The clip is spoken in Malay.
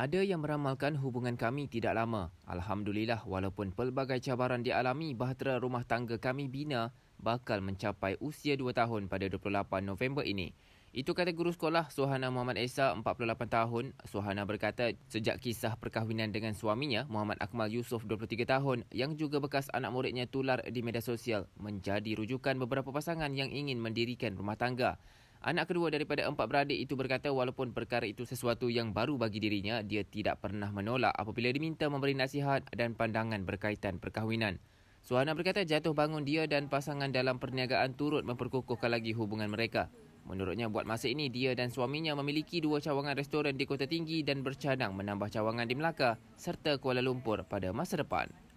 Ada yang meramalkan hubungan kami tidak lama. Alhamdulillah, walaupun pelbagai cabaran dialami, bahtera rumah tangga kami bina bakal mencapai usia 2 tahun pada 28 November ini. Itu kata guru sekolah Suhana Muhammad Esa, 48 tahun. Suhana berkata, sejak kisah perkahwinan dengan suaminya, Muhammad Akmal Yusof, 23 tahun, yang juga bekas anak muridnya tular di media sosial, menjadi rujukan beberapa pasangan yang ingin mendirikan rumah tangga. Anak kedua daripada empat beradik itu berkata walaupun perkara itu sesuatu yang baru bagi dirinya, dia tidak pernah menolak apabila diminta memberi nasihat dan pandangan berkaitan perkahwinan. Suhana berkata jatuh bangun dia dan pasangan dalam perniagaan turut memperkukuhkan lagi hubungan mereka. Menurutnya buat masa ini dia dan suaminya memiliki dua cawangan restoran di Kota Tinggi dan bercadang menambah cawangan di Melaka serta Kuala Lumpur pada masa depan.